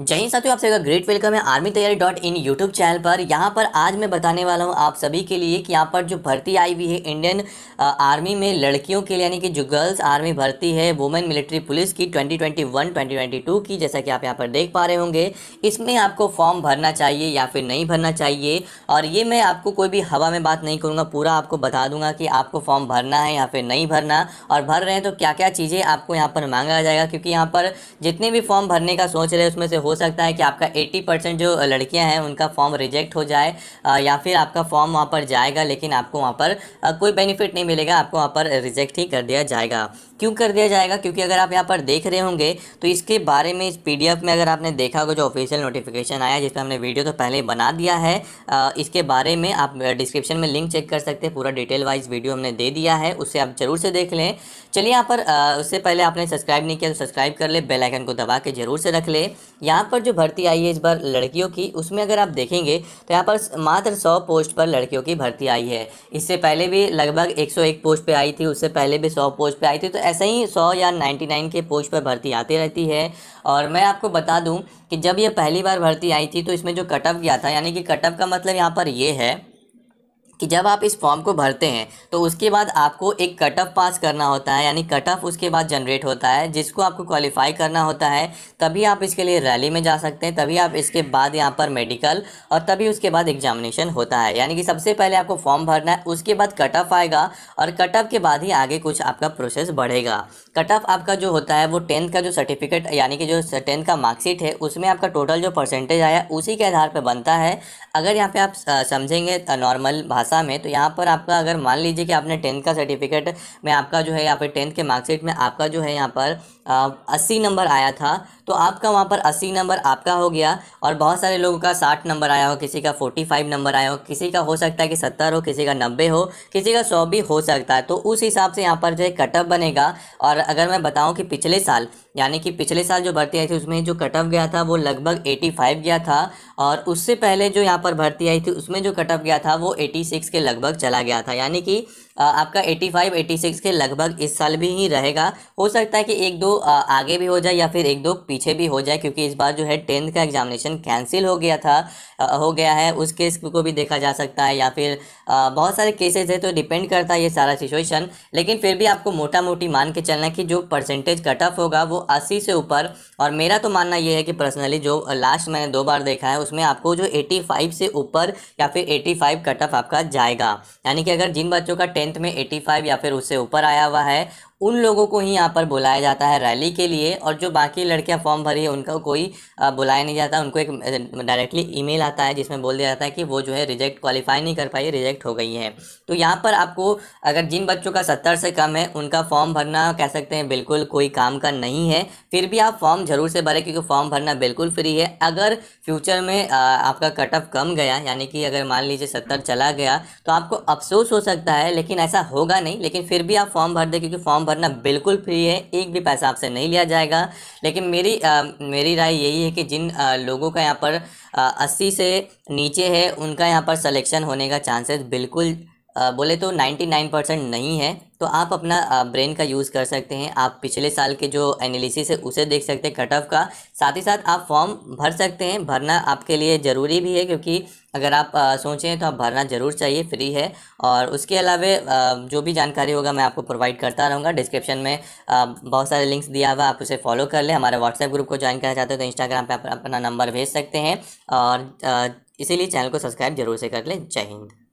जय हिंद साथियों आप सभी का ग्रेट वेलकम है army Taiyari dot in YouTube channel पर यहाँ पर आज मैं बताने वाला हूँ आप सभी के लिए कि यहाँ पर जो भर्ती आई हुई है इंडियन आर्मी uh, में लड़कियों के लिए यानी कि जो गर्ल्स आर्मी भर्ती है वुमेन मिलिट्री पुलिस की 2021 2022 की जैसा कि आप यहाँ पर देख पा रहे होंगे इसमें आपको फॉर्म भरना चाहिए या फिर नहीं भरना चाहिए और ये मैं आपको कोई भी हवा में बात नहीं करूँगा पूरा आपको बता दूंगा कि आपको फॉर्म भरना है या फिर नहीं भरना और भर रहे हैं तो क्या क्या चीज़ें आपको यहाँ पर मांगा जाएगा क्योंकि यहाँ पर जितने भी फॉर्म भरने का सोच रहे हैं उसमें से हो सकता है कि आपका 80 परसेंट जो लड़कियां हैं उनका फॉर्म रिजेक्ट हो जाए या फिर आपका फॉर्म वहां पर जाएगा लेकिन आपको वहां पर कोई बेनिफिट नहीं मिलेगा आपको वहां पर रिजेक्ट ही कर दिया जाएगा क्यों कर दिया जाएगा क्योंकि अगर आप यहाँ पर देख रहे होंगे तो इसके बारे में इस पी में अगर आपने देखा होगा जो ऑफिशियल नोटिफिकेशन आया जिसमें हमने वीडियो तो पहले ही बना दिया है इसके बारे में आप डिस्क्रिप्शन में लिंक चेक कर सकते हैं पूरा डिटेल वाइज वीडियो हमने दे दिया है उसे आप जरूर से देख लें चलिए यहाँ पर उससे पहले आपने सब्सक्राइब नहीं किया तो सब्सक्राइब कर ले बेलाइकन को दबा के जरूर से रख ले या यहाँ पर जो भर्ती आई है इस बार लड़कियों की उसमें अगर आप देखेंगे तो यहाँ पर मात्र सौ पोस्ट पर लड़कियों की भर्ती आई है इससे पहले भी लगभग 101 पोस्ट पे आई थी उससे पहले भी 100 पोस्ट पे आई थी तो ऐसे ही 100 या 99 के पोस्ट पर भर्ती आती रहती है और मैं आपको बता दूँ कि जब यह पहली बार भर्ती आई थी तो इसमें जो कटअप गया था यानी कि कटअप का मतलब यहाँ पर ये है कि जब आप इस फॉर्म को भरते हैं तो उसके बाद आपको एक कट ऑफ पास करना होता है यानी कट ऑफ उसके बाद जनरेट होता है जिसको आपको क्वालिफाई करना होता है तभी आप इसके लिए रैली में जा सकते हैं तभी आप इसके बाद यहाँ पर मेडिकल और तभी उसके बाद एग्जामिनेशन होता है यानी कि सबसे पहले आपको फॉर्म भरना है उसके बाद कट ऑफ आएगा और कट ऑफ के बाद ही आगे कुछ आपका प्रोसेस बढ़ेगा कट ऑफ आपका जो होता है वो टेंथ का जो सर्टिफिकेट यानी कि जो टेंथ का मार्कशीट है उसमें आपका टोटल जो परसेंटेज आया उसी के आधार पर बनता है अगर यहाँ पर आप समझेंगे नॉर्मल भाषा भाषा में तो यहाँ पर आपका अगर मान लीजिए कि आपने टेंथ का सर्टिफिकेट में आपका जो है यहाँ पर टेंथ के मार्कशीट में आपका जो है यहाँ पर अस्सी नंबर आया था तो आपका वहाँ पर अस्सी नंबर आपका हो गया और बहुत सारे लोगों का साठ नंबर आया हो किसी का फोर्टी फाइव नंबर आया हो किसी का हो सकता है कि सत्तर हो किसी का नब्बे हो किसी का सौ भी हो सकता है तो उस हिसाब से यहाँ पर जो है कटअप बनेगा और अगर मैं बताऊँ कि पिछले साल यानी कि पिछले साल जो भर्ती आई थी उसमें जो कटअप गया था वो लगभग एटी गया था और उससे पहले जो यहाँ पर भर्ती आई थी उसमें जो कटअप गया था वो एटी सिक्स के लगभग चला गया था यानी कि आपका 85 86 के लगभग इस साल भी ही रहेगा हो सकता है कि एक दो आगे भी हो जाए या फिर एक दो पीछे भी हो जाए क्योंकि इस बार जो है टेंथ का एग्जामिनेशन कैंसिल हो गया था हो गया है उस केस को भी देखा जा सकता है या फिर बहुत सारे केसेज है तो डिपेंड करता है ये सारा सिचुएशन लेकिन फिर भी आपको मोटा मोटी मान के चलना कि जो परसेंटेज कट ऑफ होगा वो अस्सी से ऊपर और मेरा तो मानना ये है कि पर्सनली जो लास्ट मैंने दो बार देखा है उसमें आपको जो एटी से ऊपर या फिर एटी कट ऑफ आपका जाएगा यानी कि अगर जिन बच्चों का टेंथ टेंथ में 85 या फिर उससे ऊपर आया हुआ है उन लोगों को ही यहाँ पर बुलाया जाता है रैली के लिए और जो बाकी लड़कियाँ फॉर्म भरी है उनका कोई बुलाया नहीं जाता उनको एक डायरेक्टली ईमेल आता है जिसमें बोल दिया जाता है कि वो जो है रिजेक्ट क्वालिफाई नहीं कर पाई रिजेक्ट हो गई है तो यहाँ पर आपको अगर जिन बच्चों का सत्तर से कम है उनका फॉर्म भरना कह सकते हैं बिल्कुल कोई काम का नहीं है फिर भी आप फॉर्म ज़रूर से भरें क्योंकि फॉर्म भरना बिल्कुल फ्री है अगर फ्यूचर में आपका कट ऑफ कम गया यानी कि अगर मान लीजिए सत्तर चला गया तो आपको अफसोस हो सकता है लेकिन ऐसा होगा नहीं लेकिन फिर भी आप फॉर्म भर दें क्योंकि फॉर्म भरना बिल्कुल फ्री है एक भी पैसा आपसे नहीं लिया जाएगा लेकिन मेरी आ, मेरी राय यही है कि जिन आ, लोगों का यहाँ पर अस्सी से नीचे है उनका यहाँ पर सलेक्शन होने का चांसेस बिल्कुल बोले तो 99 परसेंट नहीं है तो आप अपना ब्रेन का यूज़ कर सकते हैं आप पिछले साल के जो एनालिसिस है उसे देख सकते हैं कट ऑफ का साथ ही साथ आप फॉर्म भर सकते हैं भरना आपके लिए ज़रूरी भी है क्योंकि अगर आप सोचें तो आप भरना ज़रूर चाहिए फ्री है और उसके अलावे जो भी जानकारी होगा मैं आपको प्रोवाइड करता रहूँगा डिस्क्रिप्शन में बहुत सारे लिंक्स दिया हुआ आप उसे फॉलो कर लें हमारे व्हाट्सएप ग्रुप को ज्वाइन करना चाहते हो तो इंस्टाग्राम पर अपना नंबर भेज सकते हैं और इसीलिए चैनल को सब्सक्राइब जरूर से कर लें जय हिंद